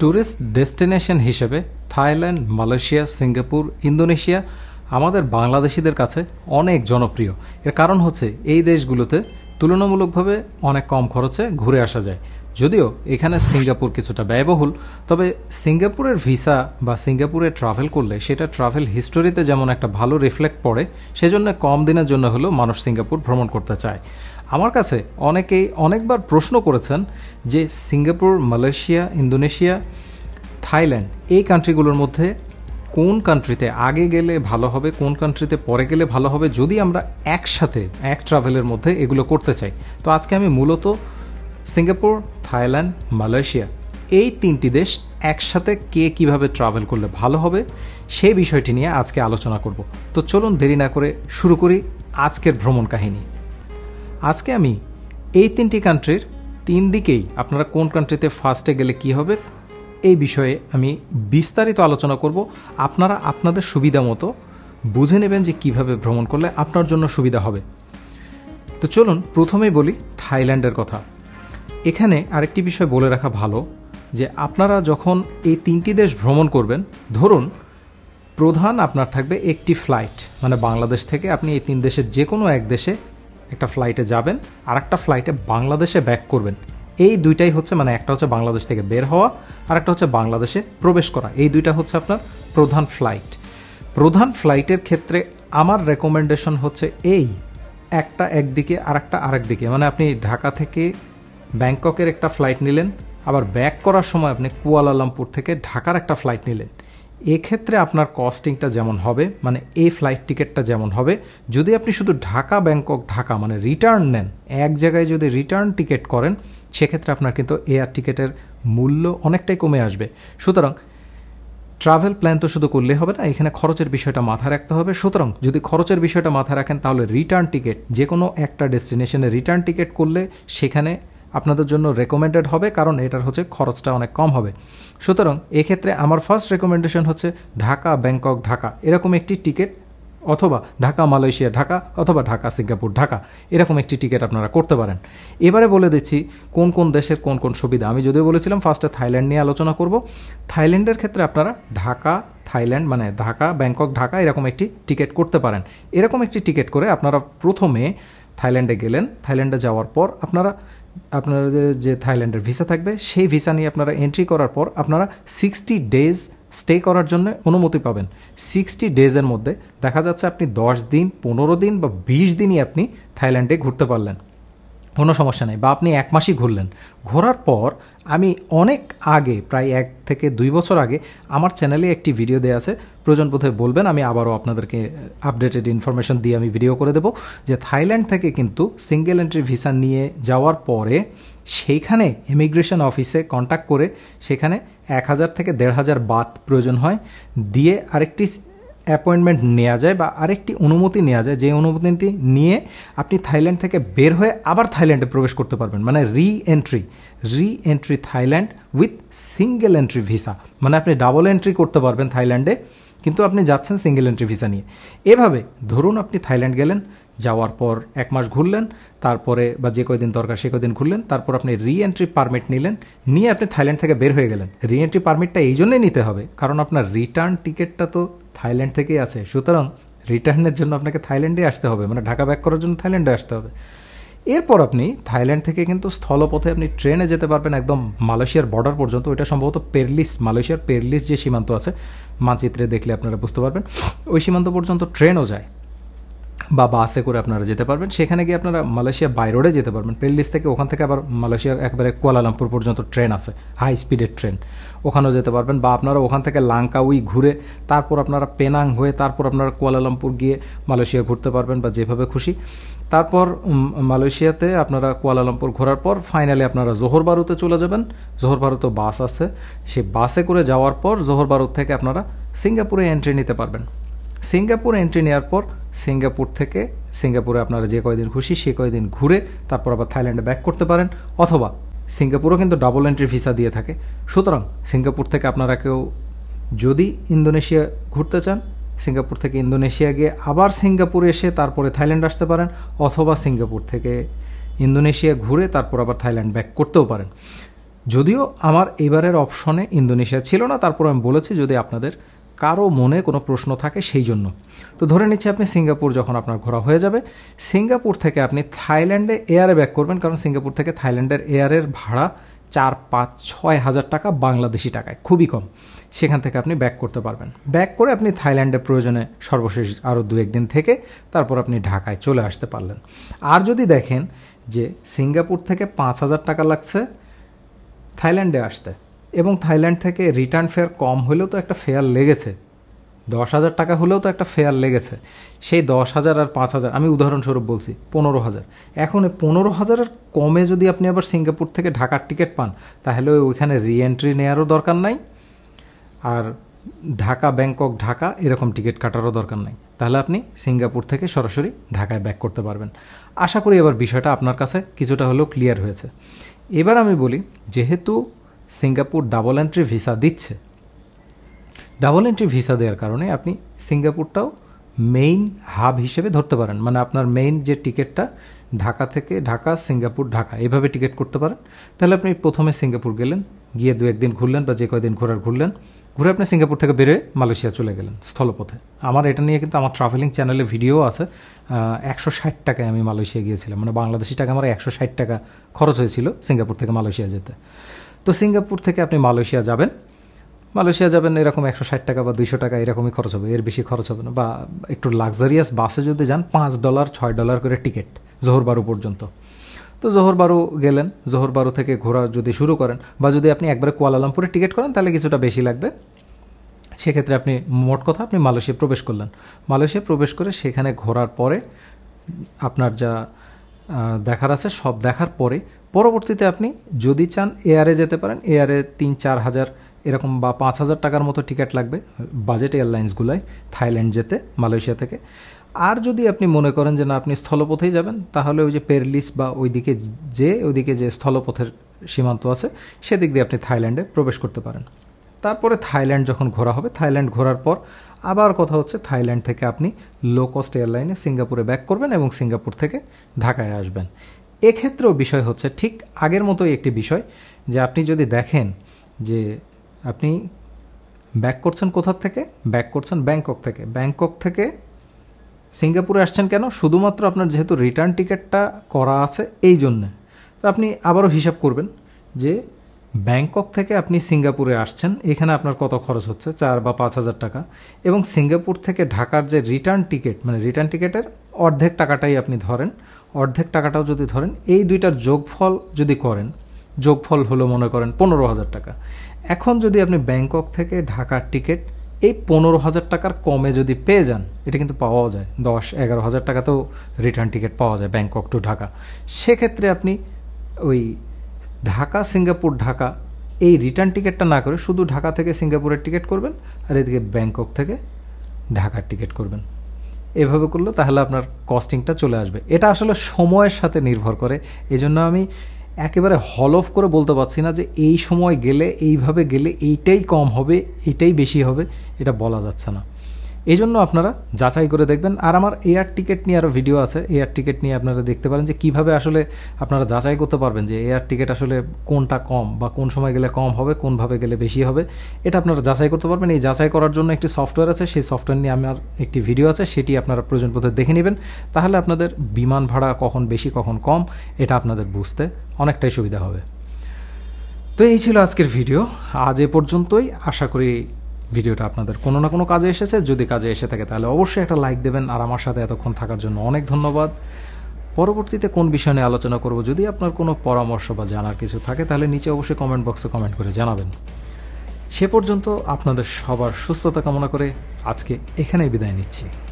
tourist destination হিসেবে Thailand Malaysia Singapore Indonesia আমাদের বাংলাদেশিদের কাছে অনেক জনপ্রিয় এর কারণ হচ্ছে এই দেশগুলোতে তুলনামূলকভাবে অনেক কম খরচে ঘুরে আসা যায় যদিও এখানে সিঙ্গাপুর কিছুটা ব্যয়বহুল তবে সিঙ্গাপুরের ভিসা বা সিঙ্গাপুরে ট্রাভেল করলে সেটা ট্রাভেল হিস্টোরিতে যেমন একটা ভালো রিফ্লেক্ট পড়ে সেজন্য কম দিনের জন্য হলেও মানুষ সিঙ্গাপুর ভ্রমণ করতে চায় আমার কাছে অনেকেই অনেকবার প্রশ্ন করেছেন যে সিঙ্গাপুর মালয়েশিয়া ইন্দোনেশিয়া থাইল্যান্ড এই কান্ট্রিগুলোর মধ্যে কোন কান্ট্রিতে আগে গেলে ভালো হবে কোন কান্ট্রিতে পরে গেলে ভালো হবে যদি আমরা একসাথে এক ট্রাভেলের মধ্যে এগুলো করতে চাই তো আজকে আমি মূলত সিঙ্গাপুর থাইল্যান্ড মালয়েশিয়া এই তিনটি দেশ একসাথে কে কিভাবে ট্রাভেল করলে ভালো হবে সেই বিষয়টি নিয়ে আজকে আলোচনা করব তো চলুন দেরি না করে শুরু করি আজকের ভ্রমণ কাহিনী আজকে আমি এই তিনটি কান্ট্রির তিন দিকেই আপনারা কোন কান্ট্রিতে ফার্স্টে গেলে কি হবে এই বিষয়ে আমি বিস্তারিত আলোচনা করব আপনারা আপনাদের সুবিধা মতো বুঝে নেবেন যে কিভাবে ভ্রমণ করলে আপনার জন্য সুবিধা হবে তো চলুন প্রথমেই বলি থাইল্যান্ডের কথা এখানে আরেকটি বিষয় বলে রাখা ভালো যে আপনারা যখন এই তিনটি দেশ ভ্রমণ করবেন ধরুন প্রধান আপনার থাকবে একটি ফ্লাইট মানে বাংলাদেশ থেকে আপনি এই তিন দেশের যে কোনো এক দেশে একটা ফ্লাইটে যাবেন আর একটা ফ্লাইটে বাংলাদেশে ব্যাক করবেন এই দুইটাই হচ্ছে মানে একটা হচ্ছে বাংলাদেশ থেকে বের হওয়া আর একটা হচ্ছে বাংলাদেশে প্রবেশ করা এই দুইটা হচ্ছে আপনার প্রধান ফ্লাইট প্রধান ফ্লাইটের ক্ষেত্রে আমার রেকমেন্ডেশন হচ্ছে এই একটা একদিকে আর একটা আরেক দিকে মানে আপনি ঢাকা থেকে ব্যাংককের একটা ফ্লাইট নিলেন আবার ব্যাক করার সময় আপনি কুয়ালালামপুর থেকে ঢাকার একটা ফ্লাইট নিলেন এক্ষেত্রে আপনার কস্টিংটা যেমন হবে মানে এই ফ্লাইট টিকিটটা যেমন হবে যদি আপনি শুধু ঢাকা ব্যাংকক ঢাকা মানে রিটার্ন নেন এক জায়গায় যদি রিটার্ন টিকিট করেন সেক্ষেত্রে আপনার কিন্তু এয়ার টিকিটের মূল্য অনেকটাই কমে আসবে সুতরাং ট্রাভেল প্ল্যান তো শুধু করলে হবে না এখানে খরচের বিষয়টা মাথায় রাখতে হবে সুতরাং যদি খরচের বিষয়টা মাথায় রাখেন তাহলে রিটার্ন টিকিট যে কোনো একটা ডেস্টিনেশনে রিটার্ন টিকিট করলে সেখানে আপনাদের জন্য রেকমেন্ডেড হবে কারণ এটার হচ্ছে খরচটা অনেক কম হবে সুতরাং এক্ষেত্রে আমার ফার্স্ট রেকমেন্ডেশন হচ্ছে ঢাকা ব্যাংকক ঢাকা এরকম একটি টিকিট অথবা ঢাকা মালয়েশিয়া ঢাকা অথবা ঢাকা সিঙ্গাপুর ঢাকা এরকম একটি টিকিট আপনারা করতে পারেন এবারে বলে দিচ্ছি কোন কোন দেশের কোন কোন সুবিধা আমি যদিও বলেছিলাম ফার্স্টে থাইল্যান্ড নিয়ে আলোচনা করব থাইল্যান্ডের ক্ষেত্রে আপনারা ঢাকা থাইল্যান্ড মানে ঢাকা ব্যাংকক ঢাকা এরকম একটি টিকিট করতে পারেন এরকম একটি টিকিট করে আপনারা প্রথমে থাইল্যান্ডে গেলেন থাইল্যান্ডে যাওয়ার পর আপনারা আপনার যে থাইল্যান্ডের ভিসা থাকবে সেই ভিসা নিয়ে আপনারা এন্ট্রি করার পর আপনারা সিক্সটি ডেজ স্টে করার জন্য অনুমতি পাবেন সিক্সটি ডেজের মধ্যে দেখা যাচ্ছে আপনি দশ দিন পনেরো দিন বা বিশ দিনই আপনি থাইল্যান্ডে ঘুরতে পারলেন কোনো সমস্যা নেই বা আপনি এক মাসই ঘুরলেন ঘোরার পর আমি অনেক আগে প্রায় এক থেকে দুই বছর আগে আমার চ্যানেলে একটি ভিডিও দেওয়া আছে প্রয়োজন বোধ বলবেন আমি আবারও আপনাদেরকে আপডেটেড ইনফরমেশন দিয়ে আমি ভিডিও করে দেবো যে থাইল্যান্ড থেকে কিন্তু সিঙ্গেল এন্ট্রি ভিসা নিয়ে যাওয়ার পরে সেইখানে ইমিগ্রেশন অফিসে কন্ট্যাক্ট করে সেখানে এক হাজার থেকে দেড় হাজার বাদ প্রয়োজন হয় দিয়ে আরেকটি অ্যাপয়েন্টমেন্ট নেওয়া যায় বা আরেকটি অনুমতি নেওয়া যায় যে অনুমতিটি নিয়ে আপনি থাইল্যান্ড থেকে বের হয়ে আবার থাইল্যান্ডে প্রবেশ করতে পারবেন মানে re entry re entry Thailand with single entry visa মানে আপনি ডাবল এন্ট্রি করতে পারবেন থাইল্যান্ডে কিন্তু আপনি যাচ্ছেন সিঙ্গেল এন্ট্রি ভিসা নিয়ে এভাবে ধরুন আপনি থাইল্যান্ড গেলেন যাওয়ার পর এক মাস ঘুরলেন তারপরে বা যে কয়দিন দরকার সে কয়দিন ঘুরলেন তারপর আপনি রি এন্ট্রি পারমিট নিলেন নিয়ে আপনি থাইল্যান্ড থেকে বের হয়ে গেলেন রি এন্ট্রি পারমিটটা এই জন্যই নিতে হবে কারণ আপনার রিটার্ন টিকিটটা তো থাইল্যান্ড থেকেই আছে সুতরাং রিটার্নের জন্য আপনাকে থাইল্যান্ডে আসতে হবে মানে ঢাকা ব্যাক করার জন্য থাইল্যান্ডে আসতে হবে এরপর আপনি থাইল্যান্ড থেকে কিন্তু স্থলপথে আপনি ট্রেনে যেতে পারবেন একদম মালয়েশিয়ার বর্ডার পর্যন্ত ওইটা সম্ভবত পেরলিস মালয়েশিয়ার পেরলিস যে সীমান্ত আছে মানচিত্রে দেখলে আপনারা বুঝতে পারবেন ওই সীমান্ত পর্যন্ত ট্রেনও যায় বা বাসে করে আপনারা যেতে পারবেন সেখানে গিয়ে আপনারা মালয়েশিয়া বাইরোডে যেতে পারবেন পেল্লিস থেকে ওখান থেকে আবার মালয়েশিয়ার একবারে কুয়ালালামপুর পর্যন্ত ট্রেন আছে হাই স্পিডের ট্রেন ওখানেও যেতে পারবেন বা আপনারা ওখান থেকে লাঙ্কাউই ঘুরে তারপর আপনারা পেনাং হয়ে তারপর আপনারা কুয়ালালামপুর গিয়ে মালয়েশিয়া ঘুরতে পারবেন বা যেভাবে খুশি তারপর মালয়েশিয়াতে আপনারা কুয়ালালামপুর ঘোরার পর ফাইনালি আপনারা জোহর বারুতে চলে যাবেন জোহর বারুতে বাস আছে সেই বাসে করে যাওয়ার পর জোহর বারুত থেকে আপনারা সিঙ্গাপুরে এন্ট্রি নিতে পারবেন সিঙ্গাপুর এন্ট্রি নেওয়ার পর সিঙ্গাপুর থেকে সিঙ্গাপুরে আপনারা যে কয়দিন খুশি সে কয়দিন ঘুরে তারপর আবার থাইল্যান্ডে ব্যাক করতে পারেন অথবা সিঙ্গাপুরও কিন্তু ডাবল এন্ট্রি ভিসা দিয়ে থাকে সুতরাং সিঙ্গাপুর থেকে আপনারা কেউ যদি ইন্দোনেশিয়া ঘুরতে চান সিঙ্গাপুর থেকে ইন্দোনেশিয়া গিয়ে আবার সিঙ্গাপুরে এসে তারপরে থাইল্যান্ড আসতে পারেন অথবা সিঙ্গাপুর থেকে ইন্দোনেশিয়া ঘুরে তারপর আবার থাইল্যান্ড ব্যাক করতেও পারেন যদিও আমার এবারের অপশনে ইন্দোনেশিয়া ছিল না তারপর আমি বলেছি যদি আপনাদের কারো মনে কোনো প্রশ্ন থাকে সেই জন্য তো ধরে নিচ্ছি আপনি সিঙ্গাপুর যখন আপনার ঘোরা হয়ে যাবে সিঙ্গাপুর থেকে আপনি থাইল্যান্ডে এয়ারে ব্যাক করবেন কারণ সিঙ্গাপুর থেকে থাইল্যান্ডের এয়ারের ভাড়া চার পাঁচ ছয় হাজার টাকা বাংলাদেশি টাকায় খুবই কম সেখান থেকে আপনি ব্যাক করতে পারবেন ব্যাক করে আপনি থাইল্যান্ডের প্রয়োজনে সর্বশেষ আরও দু একদিন থেকে তারপর আপনি ঢাকায় চলে আসতে পারলেন আর যদি দেখেন যে সিঙ্গাপুর থেকে পাঁচ হাজার টাকা লাগছে থাইল্যান্ডে আসতে এবং থাইল্যান্ড থেকে রিটার্ন ফেয়ার কম হলেও তো একটা ফেয়ার লেগেছে দশ হাজার টাকা হলেও তো একটা ফেয়ার লেগেছে সেই দশ হাজার আর পাঁচ হাজার আমি উদাহরণস্বরূপ বলছি পনেরো হাজার এখন পনেরো হাজারের কমে যদি আপনি আবার সিঙ্গাপুর থেকে ঢাকার টিকিট পান তাহলে ওইখানে রিএন্ট্রি নেওয়ারও দরকার নাই আর ঢাকা ব্যাংকক ঢাকা এরকম টিকিট কাটারও দরকার নাই তাহলে আপনি সিঙ্গাপুর থেকে সরাসরি ঢাকায় ব্যাক করতে পারবেন আশা করি এবার বিষয়টা আপনার কাছে কিছুটা হলেও ক্লিয়ার হয়েছে এবার আমি বলি যেহেতু সিঙ্গাপুর ডাবল এন্ট্রি ভিসা দিচ্ছে ডাবল এন্ট্রি ভিসা দেওয়ার কারণে আপনি সিঙ্গাপুরটাও মেইন হাব হিসেবে ধরতে পারেন মানে আপনার মেইন যে টিকিটটা ঢাকা থেকে ঢাকা সিঙ্গাপুর ঢাকা এভাবে টিকিট করতে পারেন তাহলে আপনি প্রথমে সিঙ্গাপুর গেলেন গিয়ে দু একদিন ঘুরলেন বা যে কয়দিন ঘোরার ঘুরলেন ঘুরে আপনি সিঙ্গাপুর থেকে বেরোয় মালয়েশিয়া চলে গেলেন স্থলপথে আমার এটা নিয়ে কিন্তু আমার ট্রাভেলিং চ্যানেলে ভিডিও আছে একশো ষাট টাকায় আমি মালয়েশিয়া গিয়েছিলাম মানে বাংলাদেশি টাকা আমার একশো ষাট টাকা খরচ হয়েছিল সিঙ্গাপুর থেকে মালয়েশিয়া যেতে তো সিঙ্গাপুর থেকে আপনি মালয়েশিয়া যাবেন মালয়েশিয়া যাবেন এরকম একশো ষাট টাকা বা দুইশো টাকা এরকমই খরচ হবে এর বেশি খরচ হবে না বা একটু লাক্সারিয়াস বাসে যদি যান পাঁচ ডলার ছয় ডলার করে টিকিট জোহর পর্যন্ত তো জোহর গেলেন জোহর থেকে ঘোরা যদি শুরু করেন বা যদি আপনি একবারে কুয়ালালামপুরে টিকিট করেন তাহলে কিছুটা বেশি লাগবে সেক্ষেত্রে আপনি মোট কথা আপনি মালয়েশিয়া প্রবেশ করলেন মালয়েশিয়া প্রবেশ করে সেখানে ঘোরার পরে আপনার যা দেখার আছে সব দেখার পরে পরবর্তীতে আপনি যদি চান এয়ারে যেতে পারেন এয়ারে তিন চার হাজার এরকম বা পাঁচ হাজার টাকার মতো টিকিট লাগবে বাজেট এয়ারলাইন্সগুলোয় থাইল্যান্ড যেতে মালয়েশিয়া থেকে আর যদি আপনি মনে করেন যে না আপনি স্থলপথেই যাবেন তাহলে ওই যে পেরলিস বা ওইদিকে যে ওইদিকে যে স্থলপথের সীমান্ত আছে সেদিক দিয়ে আপনি থাইল্যান্ডে প্রবেশ করতে পারেন তারপরে থাইল্যান্ড যখন ঘোরা হবে থাইল্যান্ড ঘোরার পর আবার কথা হচ্ছে থাইল্যান্ড থেকে আপনি লো কস্ট এয়ারলাইনে সিঙ্গাপুরে ব্যাক করবেন এবং সিঙ্গাপুর থেকে ঢাকায় আসবেন এক্ষেত্রেও বিষয় হচ্ছে ঠিক আগের মতোই একটি বিষয় যে আপনি যদি দেখেন যে আপনি ব্যাক করছেন কোথা থেকে ব্যাক করছেন ব্যাংকক থেকে ব্যাংকক থেকে সিঙ্গাপুরে আসছেন কেন শুধুমাত্র আপনার যেহেতু রিটার্ন টিকিটটা করা আছে এই জন্যে তো আপনি আবারও হিসাব করবেন যে ব্যাংকক থেকে আপনি সিঙ্গাপুরে আসছেন এখানে আপনার কত খরচ হচ্ছে চার বা পাঁচ হাজার টাকা এবং সিঙ্গাপুর থেকে ঢাকার যে রিটার্ন টিকিট মানে রিটার্ন টিকিটের অর্ধেক টাকাটাই আপনি ধরেন অর্ধেক টাকাটাও যদি ধরেন এই দুইটার যোগফল যদি করেন যোগফল হলো মনে করেন পনেরো হাজার টাকা এখন যদি আপনি ব্যাংকক থেকে ঢাকার টিকিট এই পনেরো হাজার টাকার কমে যদি পেয়ে যান এটা কিন্তু পাওয়াও যায় দশ এগারো হাজার টাকাতেও রিটার্ন টিকিট পাওয়া যায় ব্যাংকক টু ঢাকা সেক্ষেত্রে আপনি ওই ঢাকা সিঙ্গাপুর ঢাকা এই রিটার্ন টিকিটটা না করে শুধু ঢাকা থেকে সিঙ্গাপুরের টিকিট করবেন আর এদিকে ব্যাংকক থেকে ঢাকার টিকিট করবেন এভাবে করলে তাহলে আপনার কস্টিংটা চলে আসবে এটা আসলে সময়ের সাথে নির্ভর করে এই জন্য আমি একেবারে হলফ করে বলতে পারছি না যে এই সময় গেলে এইভাবে গেলে এইটাই কম হবে এইটাই বেশি হবে এটা বলা যাচ্ছে না এই জন্য আপনারা যাচাই করে দেখবেন আর আমার এয়ার টিকিট নিয়ে আরও ভিডিও আছে এয়ার টিকিট নিয়ে আপনারা দেখতে পারেন যে কিভাবে আসলে আপনারা যাচাই করতে পারবেন যে এয়ার টিকিট আসলে কোনটা কম বা কোন সময় গেলে কম হবে কোনভাবে গেলে বেশি হবে এটা আপনারা যাচাই করতে পারবেন এই যাচাই করার জন্য একটি সফটওয়্যার আছে সেই সফটওয়্যার নিয়ে আমার একটি ভিডিও আছে সেটি আপনারা প্রয়োজন পথে দেখে নেবেন তাহলে আপনাদের বিমান ভাড়া কখন বেশি কখন কম এটা আপনাদের বুঝতে অনেকটাই সুবিধা হবে তো এই ছিল আজকের ভিডিও আজ এ পর্যন্তই আশা করি ভিডিওটা আপনাদের কোনো না কোনো কাজে এসেছে যদি কাজে এসে থাকে তাহলে অবশ্যই একটা লাইক দেবেন আর আমার সাথে এতক্ষণ থাকার জন্য অনেক ধন্যবাদ পরবর্তীতে কোন বিষয় নিয়ে আলোচনা করব যদি আপনার কোনো পরামর্শ বা জানার কিছু থাকে তাহলে নিচে অবশ্যই কমেন্ট বক্সে কমেন্ট করে জানাবেন সে পর্যন্ত আপনাদের সবার সুস্থতা কামনা করে আজকে এখানেই বিদায় নিচ্ছি